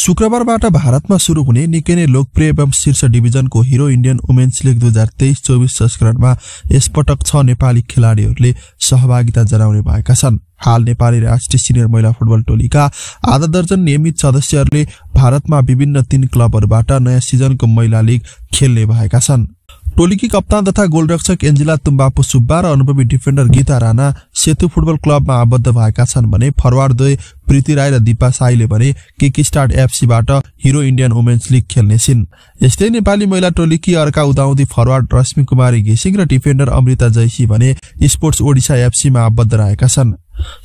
शुक्रबारबाट भारतमा सुरु हुने निकै नै लोकप्रिय एवं शीर्ष डिभिजनको हिरो इन्डियन वुमेन्स लिग दुई हजार तेइस चौबिस संस्करणमा यसपटक छ नेपाली खेलाडीहरूले सहभागिता जनाउने भएका छन् हाल नेपाली राष्ट्रिय सिनियर महिला फुटबल टोलीका आधा दर्जन नियमित सदस्यहरूले भारतमा विभिन्न तीन क्लबहरूबाट नयाँ सिजनको महिला लिग खेल्ने भएका छन् टोलीकी कप्तान तथा गोलरक्षक एन्जिला तुम्बापु सुब्बा र अनुभवी डिफेन्डर गीता राणा सेतु फुटबल क्लबमा आबद्ध भएका छन् भने फरवार्ड द्वय प्रीति राई र दिपा साईले भने किक स्टार्ट एफसीबाट हिरो इन्डियन वुमेन्स लिग खेल्ने छिन् यस्तै नेपाली महिला टोलीकी अर्का उदाउँदी फरवार्ड रश्मि कुमारी घिसिङ र डिफेन्डर अमृता जैसी भने स्पोर्ट्स ओडिसा एफसीमा आबद्ध रहेका छन्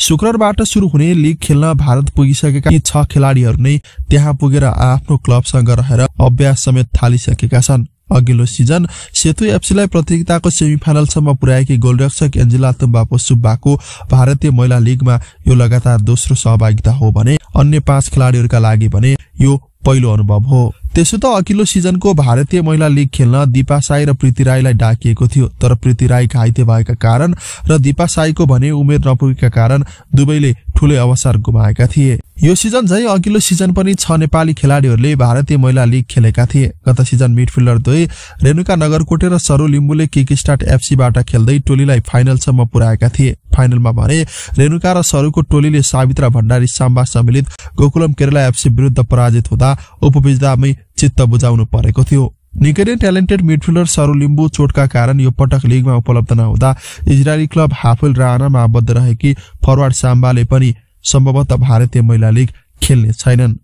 शुक्रबारबाट सुरु हुने लिग खेल्न भारत पुगिसकेका छ खेलाडीहरू नै त्यहाँ पुगेर आफ्नो क्लबसँग रहेर अभ्यास समेत थालिसकेका छन् अघिल्लो सिजन सेतु एफसीलाई प्रतियोगिताको फाइनलसम्म पुर्याएकी गोलरक्षक एन्जिला तुम्बापो सुब्बाको भारतीय महिला लिगमा यो लगातार दोस्रो सहभागिता हो भने अन्य पाँच खेलाडीहरूका लागि भने यो पहिलो अनुभव हो त्यसो त अघिल्लो सिजनको भारतीय महिला लिग खेल्न दिपा साई र प्रीति राईलाई डाकिएको थियो तर प्रीति राई घाइते भएका कारण र दिपा साईको भने उमेर नपुगेका कारण दुवैले ठूलै अवसर गुमाएका थिए यो सिजन झै अघिल्लो सिजन पनि छ नेपाली खेलाडीहरूले भारतीय महिला लिग खेलेका थिए गत सिजन मिडफिल्डर दुई रेणुका नगरकोटे र सरु लिम्बुले किक स्टार्ट एफसीबाट खेल्दै टोलीलाई फाइनलसम्म पुर्याएका थिए फाइनलमा भने रेणुका र सरूको टोलीले सावित्रा भण्डारी साम्बा सम्मिलित गोकुलम केरला एफसी विरुद्ध पराजित हुँदा उपविजदामै चित्त बुझाउनु परेको थियो निकै नै ट्यालेन्टेड मिडफिल्डर सरु लिम्बु चोटका कारण यो पटक लिगमा उपलब्ध नहुँदा इजरायली क्लब हाफेल राहनामा आबद्ध रहेकी फरवार्ड साम्बाले पनि सम्भवतः भारतीय महिला लिग खेल्ने छैनन्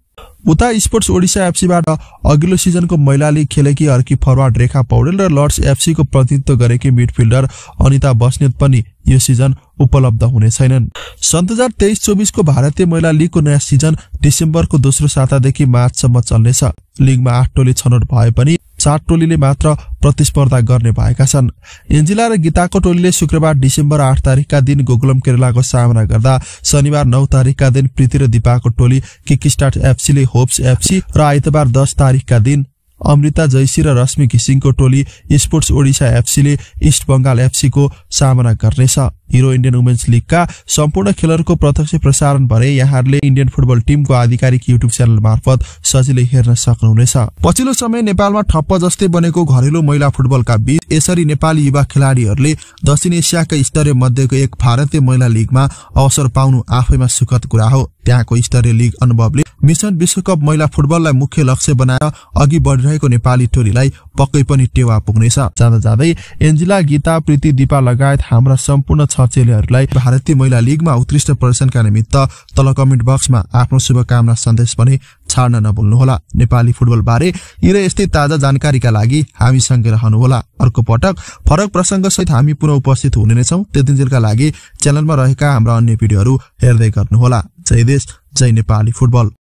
उता स्पोर्ट्स ओडिसा एफसीबाट अघिल्लो सिजनको महिला लिग खेलेकी अर्की फरवार्ड रेखा पौडेल र लर्ड्स एफसीको प्रतिनिधित्व गरेकी मिडफिल्डर अनिता बस्नेत पनि यो सिजन उपलब्ध हुने छैनन् सन् दुई हजार तेइस चौबिसको भारतीय महिला लिगको नयाँ सिजन डिसेम्बरको दोस्रो सातादेखि मार्चसम्म चल्नेछ लिगमा आठ टोली छनौट भए पनि चार टोलीले मात्र प्रतिस्पर्धा गर्ने भएका छन् एन्जिला र गीताको टोलीले शुक्रबार डिसेम्बर आठ तारिकका दिन गोकुलम केरलाको सामना गर्दा शनिबार नौ तारिकका दिन प्रीति र दिपाको टोली स्टार्ट एफसीले होप्स एफसी र आइतबार दस तारिकका दिन अमृता जयसी र रश्मि घिसिङको टोली स्पोर्ट्स ओडिसा एफसीले इस्ट बंगाल एफसीको सामना गर्नेछ हिरो इन्डियन वुमेन्स लिगका सम्पूर्ण खेलहरूको प्रत्यक्ष प्रसारण भए यहाँहरूले इन्डियन फुटबल टिमको आधिकारिक युट्युब च्यानल मार्फत सजिलै हेर्न सक्नुहुनेछ पछिल्लो समय नेपालमा ठप्प जस्तै बनेको घरेलु महिला फुटबलका बीच यसरी नेपाली युवा खेलाडीहरूले दक्षिण एसियाका स्तरीय मध्येको एक भारतीय महिला लिगमा अवसर पाउनु आफैमा सुखद कुरा हो त्यहाँको स्तरीय लिग अनुभवले मिसन विश्वकप महिला फुटबललाई मुख्य लक्ष्य बनाएर अघि बढिरहेको नेपाली टोलीलाई पक्कै पनि टेवा पुग्नेछ जाँदा जाँदै एन्जिला गीता प्रीति दिपा लगायत हाम्रा सम्पूर्ण छ भारतीय महिला लिगमा उत्कृष्ट प्रदर्शनका निमित्त तल कमेन्ट बक्समा आफ्नो शुभकामना सन्देश पनि छाड्न नभुल्नुहोला नेपाली फुटबल बारे यी र यस्तै ताजा जानकारीका लागि हामी सँगै रहनुहोला अर्को पटक फरक सहित हामी पुनः उपस्थित हुने नै छौँ त्यतिन्जेलका लागि च्यानलमा रहेका हाम्रा अन्य भिडियोहरू हेर्दै गर्नुहोला जय देश जय नेपाली फुटबल